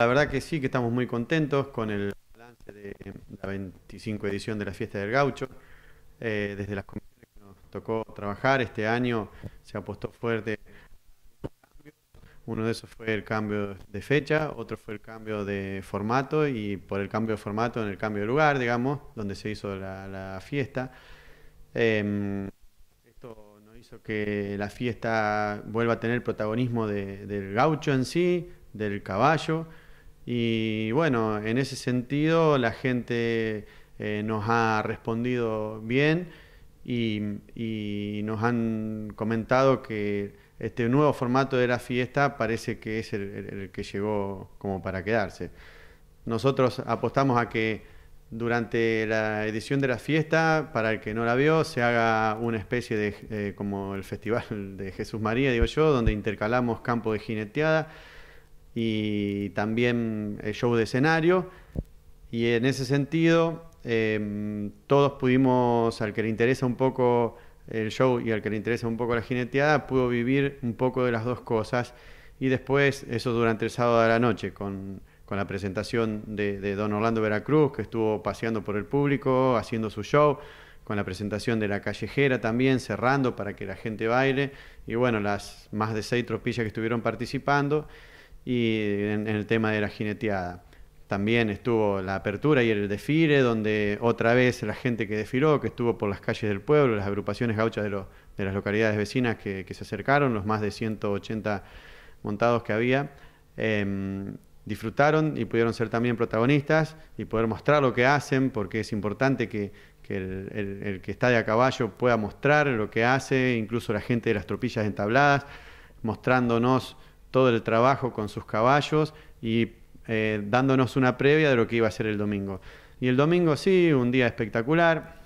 La verdad que sí, que estamos muy contentos con el balance de la 25 edición de la Fiesta del Gaucho. Eh, desde las comisiones que nos tocó trabajar este año se apostó fuerte. Uno de esos fue el cambio de fecha, otro fue el cambio de formato y por el cambio de formato en el cambio de lugar, digamos, donde se hizo la, fiesta. Em, esto nos hizo que la fiesta vuelva a tener protagonismo del gaucho en sí, del caballo, y bueno, en ese sentido la gente eh, nos ha respondido bien y, nos han comentado que este nuevo formato de la fiesta parece que es el, que llegó como para quedarse. Nosotros apostamos a que durante la edición de la fiesta, para el que no la vio, se haga una especie de eh, como el Festival de Jesús María, digo yo, donde intercalamos campo de jineteada y también el eh, show de escenario. Y en ese sentido, em, todos pudimos, al que le interesa un poco el show y al que le interesa un poco la jineteada, pudo vivir un poco de las dos cosas. Y después, eso durante el sábado de la noche, con, con la presentación de, Don Orlando Veracruz, que estuvo paseando por el público, haciendo su show, con la presentación de la callejera también, cerrando para que la gente baile. Y bueno, las más de seis tropillas que estuvieron participando y en, el tema de la jineteada. También estuvo la apertura y el desfile, donde otra vez la gente que desfiló, que estuvo por las calles del pueblo, las agrupaciones gauchas de, de las localidades vecinas que, se acercaron, los más de 180 montados que había, em, disfrutaron y pudieron ser también protagonistas y poder mostrar lo que hacen, porque es importante que, el, que está de a caballo pueda mostrar lo que hace, incluso la gente de las tropillas entabladas, mostrándonos todo el trabajo con sus caballos y eh, dándonos una previa de lo que iba a ser el domingo. Y el domingo sí, un día espectacular.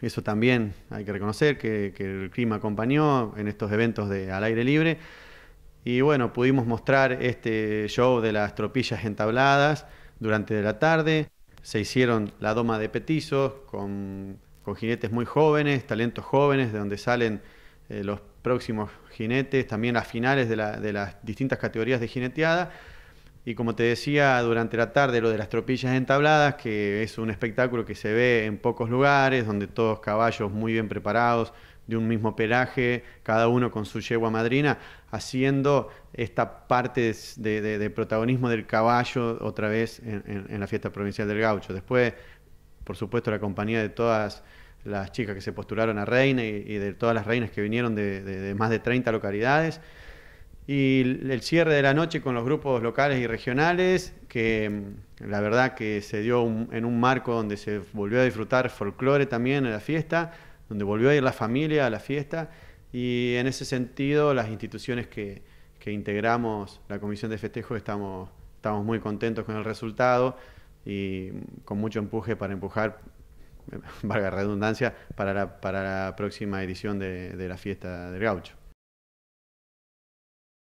Eso también hay que reconocer que, el clima acompañó en estos eventos de al aire libre. Y bueno, pudimos mostrar este show de las tropillas entabladas durante la tarde. Se hicieron la doma de petizos con, con jinetes muy jóvenes, talentos jóvenes, de donde salen eh, los próximos jinetes, también las finales de, las distintas categorías de jineteada. Y como te decía durante la tarde, lo de las tropillas entabladas, que es un espectáculo que se ve en pocos lugares, donde todos caballos muy bien preparados, de un mismo pelaje, cada uno con su yegua madrina, haciendo esta parte de, protagonismo del caballo otra vez en la fiesta provincial del gaucho. Después, por supuesto, la compañía de todas las chicas que se postularon a reina y, de todas las reinas que vinieron de, más de 30 localidades. Y el cierre de la noche con los grupos locales y regionales, que mm, la verdad que se dio en un marco donde se volvió a disfrutar folclore también en la fiesta, donde volvió a ir la familia a la fiesta. Y en ese sentido, las instituciones que, integramos la comisión de festejo estamos, estamos muy contentos con el resultado y mm, con mucho empuje para empujar valga redundancia, para la, para la próxima edición de, de la fiesta del gaucho.